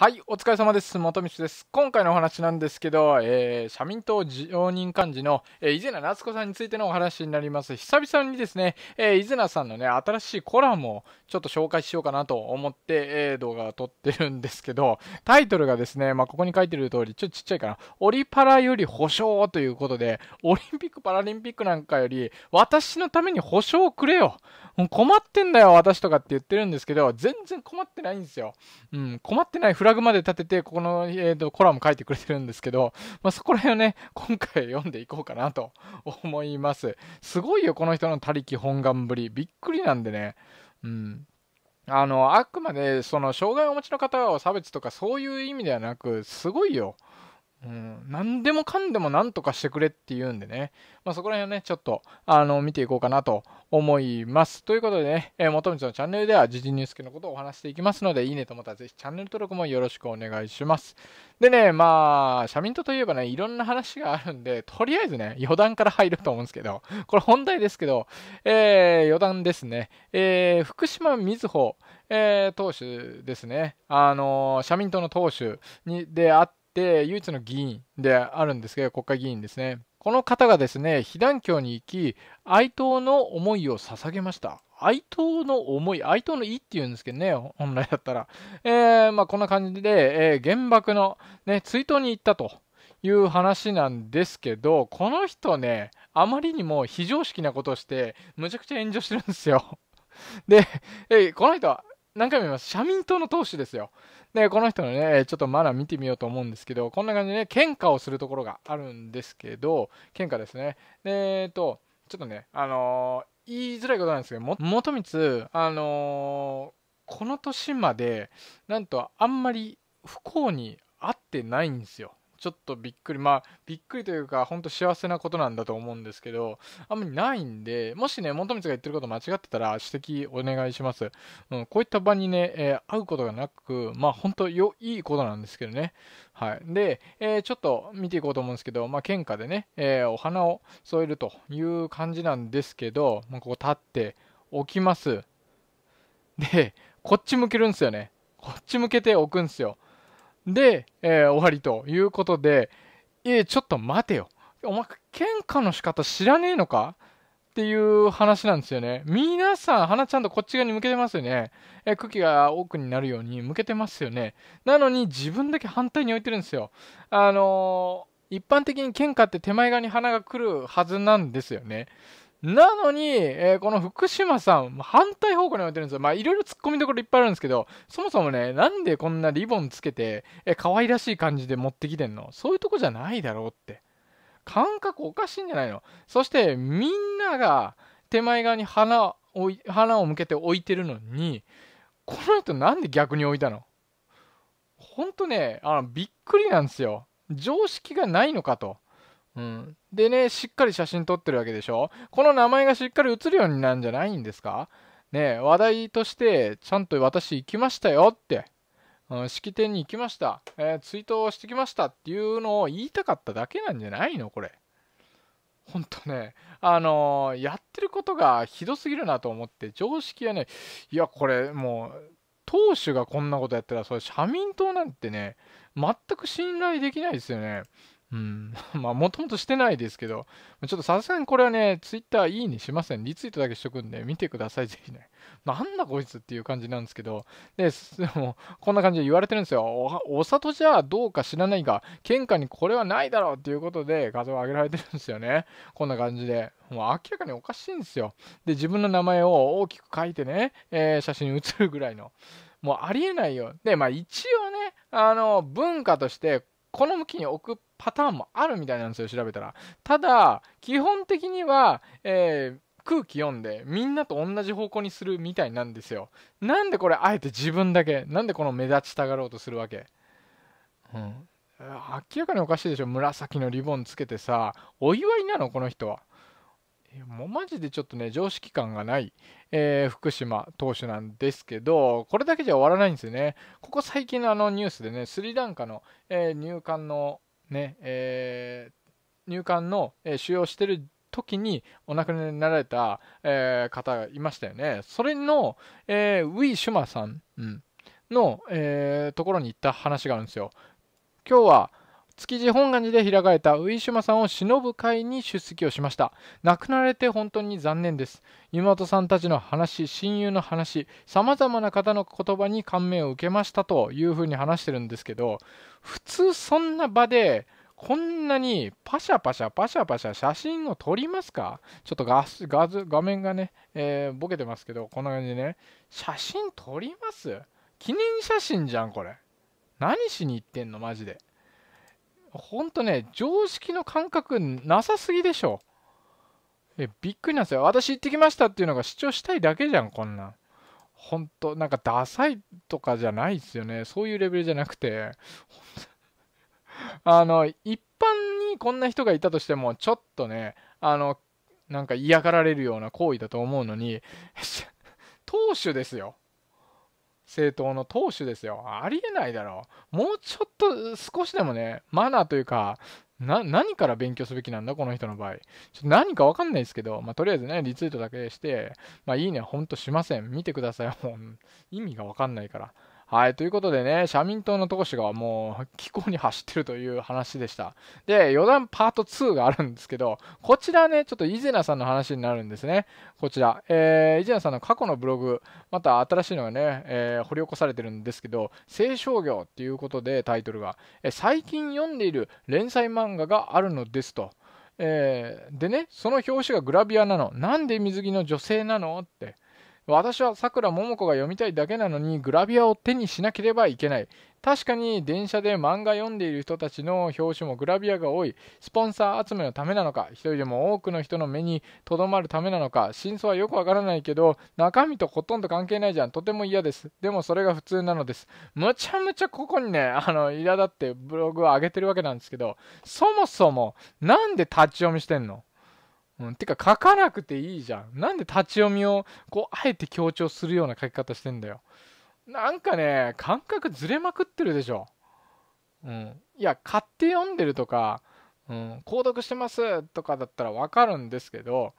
はい、お疲れ様です。元道です。今回のお話なんですけど、えー、社民党常任幹事の、えー、伊是名夏子さんについてのお話になります。久々にですね、えー、伊是名さんのね、新しいコラムをちょっと紹介しようかなと思って、えー、動画を撮ってるんですけど、タイトルがですね、まあ、ここに書いてる通り、ちょっとちっちゃいかな、オリパラより保証ということで、オリンピック・パラリンピックなんかより、私のために保証をくれよ。困ってんだよ、私とかって言ってるんですけど、全然困ってないんですよ。うん、困ってないフララグまで立てて、ここの、えーと、コラム書いてくれてるんですけど、まあ、そこら辺をね、今回読んでいこうかなと 思います。すごいよ、この人の他力本願ぶり。びっくりなんでね。うん。あの、あくまで、その、障害をお持ちの方を差別とかそういう意味ではなく、すごいよ。うん、何でもかんでも何とかしてくれっていうんでね、まあ、そこら辺をね、ちょっと、あの、見ていこうかなと思います。ということでね、えー、元道のチャンネルでは、時事ニュース系のことをお話していきますので、いいねと思ったらぜひチャンネル登録もよろしくお願いします。でね、まあ、社民党といえばね、いろんな話があるんで、とりあえずね、余談から入ると思うんですけど、これ本題ですけど、えー、余談ですね、えー、福島みずほ、えー、党首ですね、あのー、社民党の党首にであって、て唯一の議員であるんですが国会議員ですねこの方がですね被団協に行き哀悼の思いを捧げました哀悼の思い哀悼の意っていうんですけどね本来だったら、えー、まあ、こんな感じで、えー、原爆の、ね、追悼に行ったという話なんですけどこの人ねあまりにも非常識なことをしてむちゃくちゃ炎上してるんですよで、えー、この人は何回も言います。社民党の党首ですよ。で、この人のね、ちょっとマナー見てみようと思うんですけど、こんな感じでね、喧嘩をするところがあるんですけど、喧嘩ですね。で、えっと、ちょっとね、あのー、言いづらいことなんですけど、元光、あのー、この年まで、なんとあんまり不幸にあってないんですよ。ちょっとびっくりまあびっくりというかほんと幸せなことなんだと思うんですけどあんまりないんでもしね本光が言ってること間違ってたら指摘お願いします、うん、こういった場にね、えー、会うことがなくまあほんとよいいことなんですけどねはいで、えー、ちょっと見ていこうと思うんですけどまあ喧嘩でね、えー、お花を添えるという感じなんですけど、まあ、ここ立っておきますでこっち向けるんですよねこっち向けておくんですよで、えー、終わりということで、えー、ちょっと待てよ。お前、喧嘩の仕方知らねえのかっていう話なんですよね。皆さん、鼻ちゃんとこっち側に向けてますよね。えー、茎が奥になるように向けてますよね。なのに、自分だけ反対に置いてるんですよ。あのー、一般的に喧嘩って手前側に鼻が来るはずなんですよね。なのに、えー、この福島さん、反対方向に置いてるんですよ。まあ、いろいろ突っ込みどころいっぱいあるんですけど、そもそもね、なんでこんなリボンつけて、えー、可愛らしい感じで持ってきてんのそういうとこじゃないだろうって。感覚おかしいんじゃないのそして、みんなが手前側に花を花を向けて置いてるのに、この人なんで逆に置いたのほんとね、あの、びっくりなんですよ。常識がないのかと。うん。でね、しっかり写真撮ってるわけでしょこの名前がしっかり写るようになるんじゃないんですかね、話題として、ちゃんと私行きましたよって、うん、式典に行きました、えー、追悼してきましたっていうのを言いたかっただけなんじゃないのこれ。ほんとね、あのー、やってることがひどすぎるなと思って、常識はね、いや、これもう、党首がこんなことやったら、それ社民党なんてね、全く信頼できないですよね。うん、まあ、もともとしてないですけど、ちょっとさすがにこれはね、ツイッターいいにしません。リツイートだけしとくんで、見てください、ぜひね。なんだこいつっていう感じなんですけど、で、で も、こんな感じで言われてるんですよ。お、お里じゃどうか知らないが、喧嘩にこれはないだろうっていうことで画像を上げられてるんですよね。こんな感じで。もう明らかにおかしいんですよ。で、自分の名前を大きく書いてね、えー、写真に写るぐらいの。もうありえないよ。で、まあ一応ね、あの、文化として、この向きに置くパターンもあるみたいなんですよ調べたらただ基本的には、えー空気読んでみんなと同じ方向にするみたいなんですよなんでこれあえて自分だけなんでこの目立ちたがろうとするわけうん明らかにおかしいでしょ紫のリボンつけてさお祝いなのこの人はもうマジでちょっとね、常識感がない、えー、福島投手なんですけど、これだけじゃ終わらないんですよね。ここ最近のあのニュースでね、スリランカの、えー、入管のね、えー、入管の、え収容してる時にお亡くなりになられた、え方がいましたよね。それの、えウィ・シュマさん、うん、の、えところに行った話があるんですよ。今日は築地本願寺で開かれた上島さんを偲ぶ会に出席をしました亡くなられて本当に残念です湯本さんたちの話親友の話さまざまな方の言葉に感銘を受けましたというふうに話してるんですけど普通そんな場でこんなにパシャパシャパシャパシャ写真を撮りますかちょっと画画面がね、えー、ボケてますけど、こんな感じでね、写真撮ります記念写真じゃん、これ。何しに行ってんの、マジで。ほんとね、常識の感覚なさすぎでしょ。え、びっくりなんですよ。私行ってきましたっていうのが主張したいだけじゃん、こんなん。ほんと、なんかダサいとかじゃないですよね。そういうレベルじゃなくて。あの、一般にこんな人がいたとしても、ちょっとね、あの、なんか嫌がられるような行為だと思うのに、当主ですよ。政党の党首ですよ。ありえないだろう。もうちょっと少しでもね、マナーというか、何から勉強すべきなんだ、この人の場合。ちょっと何かわかんないですけど、まあ、とりあえずね、リツイートだけして、まあ、いいね、ほんとしません。見てください、もう。意味がわかんないから。はい、ということでね、社民党の党首がもう気候に走ってるという話でした。で、余談パート2があるんですけど、こちらね、ちょっと伊ゼ名さんの話になるんですね。こちら、えー、伊勢名さんの過去のブログ、また新しいのがね、えー、掘り起こされてるんですけど、青少業っていうことでタイトルが、え最近読んでいる連載漫画があるのですと。えー、でね、その表紙がグラビアなの。なんで水着の女性なのって。私はさくらももこが読みたいだけなのにグラビアを手にしなければいけない。確かに電車で漫画読んでいる人たちの表紙もグラビアが多い。スポンサー集めのためなのか、一人でも多くの人の目にとどまるためなのか、真相はよくわからないけど、中身とほとんど関係ないじゃん。とても嫌です。でもそれが普通なのです。むちゃむちゃここにね、あの、苛立ってブログを上げてるわけなんですけど、そもそも、なんで立ち読みしてんのうん、てか書かなくていいじゃん。なんで立ち読みをこうあえて強調するような書き方してんだよ。なんかね、感覚ずれまくってるでしょ。うん。いや、買って読んでるとか、うん、購読してますとかだったらわかるんですけど、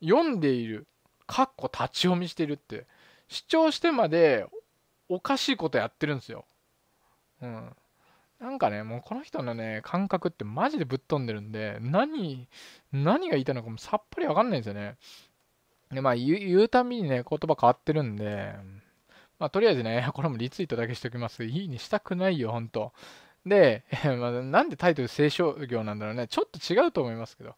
読んでいる、かっこ立ち読みしてるって、主張してまでおかしいことやってるんですよ。うん。なんかね、もうこの人のね、感覚ってマジでぶっ飛んでるんで、何、何が言いたいのかもさっぱりわかんないんですよね。で、まあ言う、言うたびにね、言葉変わってるんで、まあ、とりあえずね、これもリツイートだけしておきますいいにしたくないよ、ほんと。で、まあ、なんでタイトル清少業なんだろうね。ちょっと違うと思いますけど。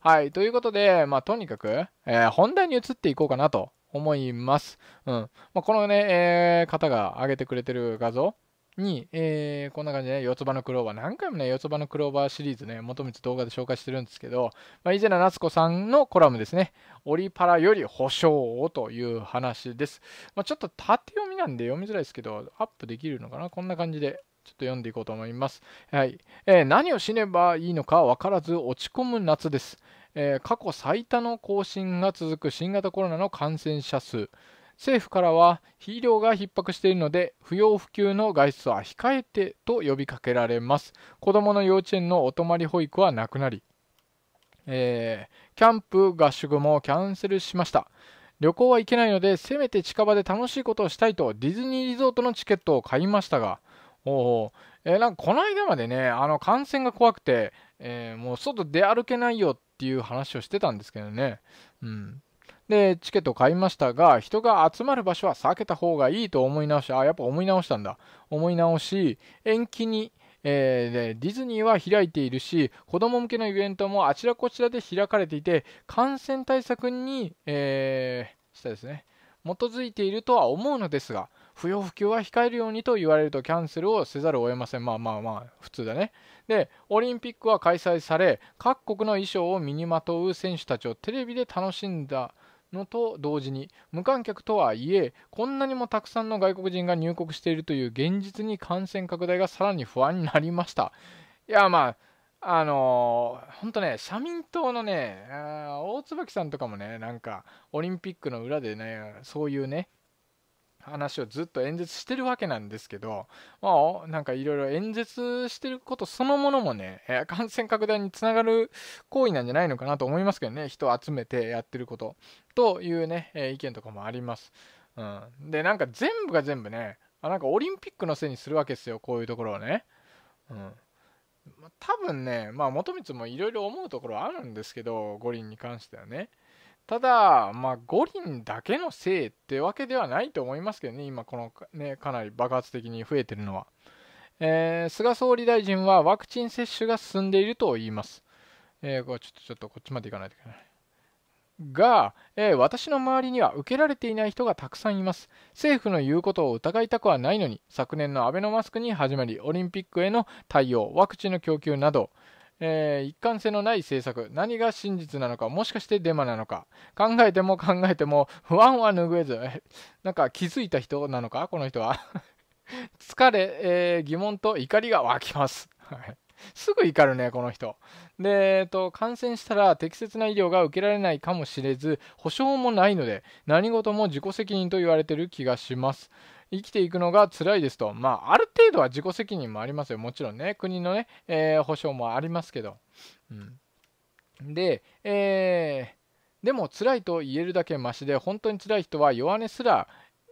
はい、ということで、まあ、とにかく、えー、本題に移っていこうかなと思います。うん。まあ、このね、えー、方が上げてくれてる画像、に、えー、こんな感じで、ね、四つ葉のクローバー、何回もね、四つ葉のクローバーシリーズね、求めて動画で紹介してるんですけど、まあ、伊勢名夏子さんのコラムですね、オリパラより保証をという話です。まあ、ちょっと縦読みなんで読みづらいですけど、アップできるのかなこんな感じで、ちょっと読んでいこうと思います。はい。えー、何を死ねばいいのか分からず落ち込む夏です。えー、過去最多の更新が続く新型コロナの感染者数。政府からは肥料が逼迫しているので不要不急の外出は控えてと呼びかけられます子どもの幼稚園のお泊まり保育はなくなり、えー、キャンプ合宿もキャンセルしました旅行は行けないのでせめて近場で楽しいことをしたいとディズニーリゾートのチケットを買いましたがおえー、なんかこの間までねあの感染が怖くて、えー、もう外出歩けないよっていう話をしてたんですけどね、うん、で、チケットを買いましたが、人が集まる場所は避けた方がいいと思い直し、あ、やっぱ思い直したんだ。思い直し、延期に、えー、ディズニーは開いているし、子供向けのイベントもあちらこちらで開かれていて、感染対策に、えー、したですね、基づいているとは思うのですが、不要不急は控えるようにと言われるとキャンセルをせざるを得ません。まあまあまあ、普通だね。で、オリンピックは開催され、各国の衣装を身にまとう選手たちをテレビで楽しんだ。のと同時に無観客とはいえこんなにもたくさんの外国人が入国しているという現実に感染拡大がさらに不安になりましたいやまああのー、ほんとね社民党のね大椿さんとかもねなんかオリンピックの裏でねそういうね話をずっと演説してるわけなんですけど、まあ、なんかいろいろ演説してることそのものもね、え感染拡大につながる行為なんじゃないのかなと思いますけどね、人を集めてやってることというね、え意見とかもあります。うん、で、なんか全部が全部ね、あなんかオリンピックのせいにするわけですよ、こういうところをね。うん多分ね、まあ、元光もいろいろ思うところあるんですけど、五輪に関してはね。ただ、まあ、五輪だけのせいってわけではないと思いますけどね、今、このね、かなり爆発的に増えてるのは。えー、菅総理大臣はワクチン接種が進んでいると言います。えー、ちょっと、ちょっと、こっちまで行かないといけない。が、えー、私の周りには受けられていない人がたくさんいます政府の言うことを疑いたくはないのに昨年のアベノマスクに始まりオリンピックへの対応ワクチンの供給など、えー、一貫性のない政策何が真実なのかもしかしてデマなのか考えても考えても不安は拭えずなんか気づいた人なのかこの人は 疲れ、えー、疑問と怒りが湧きますすぐ怒るねこの人で、えーと、感染したら適切な医療が受けられないかもしれず保証もないので何事も自己責任と言われてる気がします生きていくのが辛いですと、まあ、ある程度は自己責任もありますよ、もちろんね、国のね、えー、保障もありますけど。うん、で、えー、でも辛いと言えるだけマシで、本当に辛い人は弱音すら、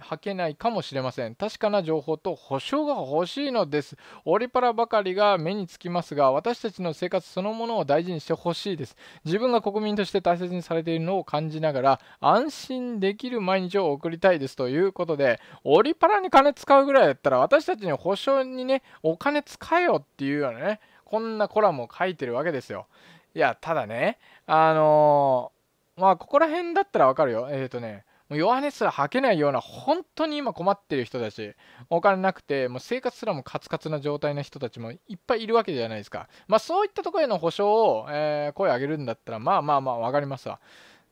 吐けないかもしれません。確かな情報と保証が欲しいのです。オリパラばかりが目につきますが、私たちの生活そのものを大事にしてほしいです。自分が国民として大切にされているのを感じながら、安心できる毎日を送りたいですということで、オリパラに金使うぐらいだったら、私たちに保証にね、お金使えよっていうようなね、こんなコラムを書いてるわけですよ。いや、ただね、あのー、まあ、ここら辺だったらわかるよ。えっ、ー、とね、もう弱音すら吐けないような、本当に今困ってる人だしお金なくて、もう生活すらもカツカツな状態の人たちもいっぱいいるわけじゃないですか。まあそういったところへの保証を、えー、声上げるんだったら、まあまあまあわかりますわ。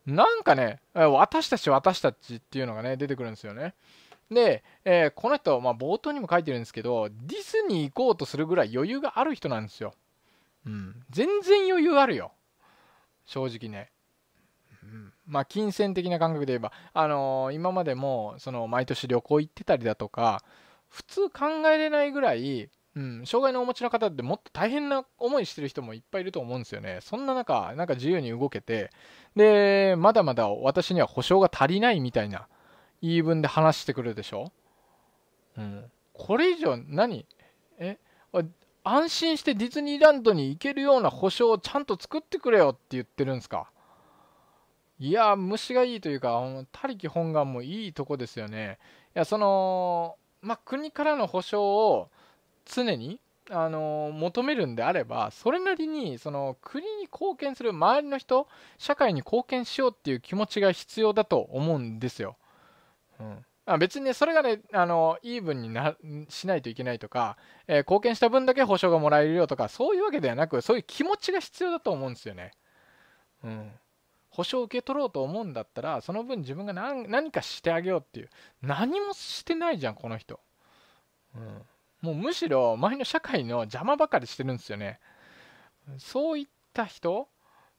なんかね、私たち私たちっていうのがね、出てくるんですよね。で、えー、この人、まあ、冒頭にも書いてるんですけど、ディズニー行こうとするぐらい余裕がある人なんですよ。うん。全然余裕あるよ。正直ね。まあ、金銭的な感覚で言えば、あのー、今までもその毎年旅行行ってたりだとか普通考えれないぐらい、うん、障害のお持ちの方ってもっと大変な思いしてる人もいっぱいいると思うんですよねそんな中なんか自由に動けてでまだまだ私には保証が足りないみたいな言い分で話してくるでしょ、うん、これ以上何え安心してディズニーランドに行けるような保証をちゃんと作ってくれよって言ってるんですかいや、虫がいいというか、他力本願もいいとこですよね。いや、その、まあ、国からの保障を常に、あの求めるんであれば、それなりに、その、国に貢献する、周りの人、社会に貢献しようっていう気持ちが必要だと思うんですよ。うん。あ別にね、それがね、あの、イーブンにな、しないといけないとか、えー、貢献した分だけ保証がもらえるよとか、そういうわけではなく、そういう気持ちが必要だと思うんですよね。うん。保証を受け取ろうと思うんだったらその分自分が何かしてあげようっていう何もしてないじゃんこの人、うん、もうむしろ周りの社会の邪魔ばかりしてるんですよねそういった人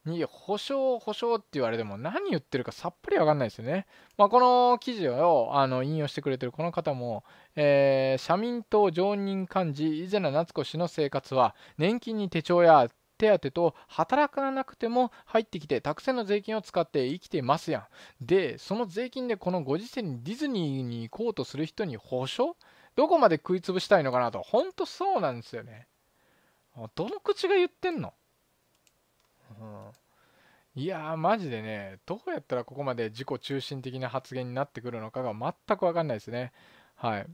に保証保証って言われても何言ってるかさっぱり分かんないですよね。まあ、この記事をあの引用してくれてるこの方も、えー、社民党常任幹事伊是名夏子氏の生活は年金に手帳や手当と働かなくても入ってきてたくさんの税金を使って生きてますやんでその税金でこのご時世にディズニーに行こうとする人に保証どこまで食いつぶしたいのかなとほんとそうなんですよねどの口が言ってんの、うん、いやーマジでねどうやったらここまで自己中心的な発言になってくるのかが全くわかんないですねはい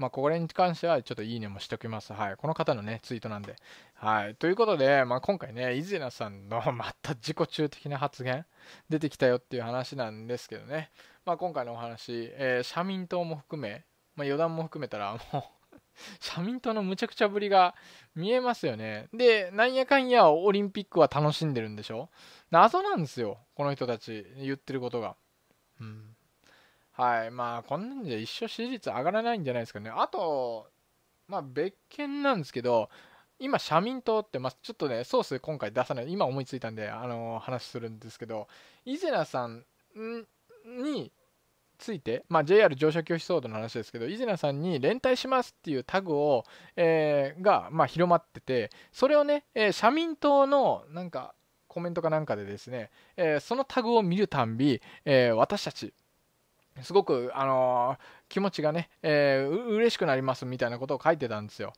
まあ、これに関してはちょっといいねもしておきます。はい。この方のね、ツイートなんで。はい。ということで、まあ、今回ね、伊勢名さんの また自己中的な発言出てきたよっていう話なんですけどね。まあ、今回のお話、えー、社民党も含め、まあ、余談も含めたら、もう 社民党のむちゃくちゃぶりが見えますよね。で、なんやかんやオリンピックは楽しんでるんでしょ謎なんですよ、この人たち、言ってることが。うん。はい、まあ、こんなんじゃ一生支持率上がらないんじゃないですかね。あと、まあ、別件なんですけど、今、社民党って、まあ、ちょっとね、ソース今回出さない、今思いついたんで、あのー、話するんですけど、伊勢名さんについて、まあ、JR 乗車拒否騒動の話ですけど、伊勢名さんに連帯しますっていうタグを、えー、が、まあ、広まってて、それをね、えー、社民党の、なんか、コメントかなんかでですね、えー、そのタグを見るたんび、えー、私たち、すごく、あのー、気持ちがね、えー、嬉しくなりますみたいなことを書いてたんですよ。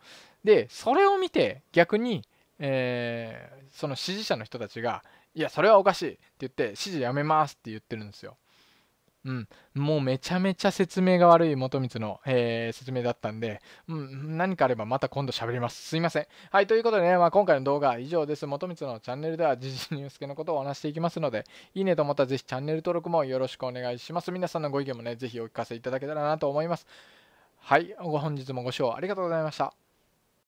で、それを見て逆に、えー、その支持者の人たちが、いや、それはおかしいって言って、支持やめますって言ってるんですよ。うん、もうめちゃめちゃ説明が悪い元光の、えー、説明だったんで、うん、何かあればまた今度喋ります。すいません。はい、ということでね、まあ、今回の動画は以上です。元光のチャンネルでは、時事ニュース系のことをお話していきますので、いいねと思ったらぜひチャンネル登録もよろしくお願いします。皆さんのご意見もね、ぜひお聞かせいただけたらなと思います。はい、ご本日もご視聴ありがとうございました。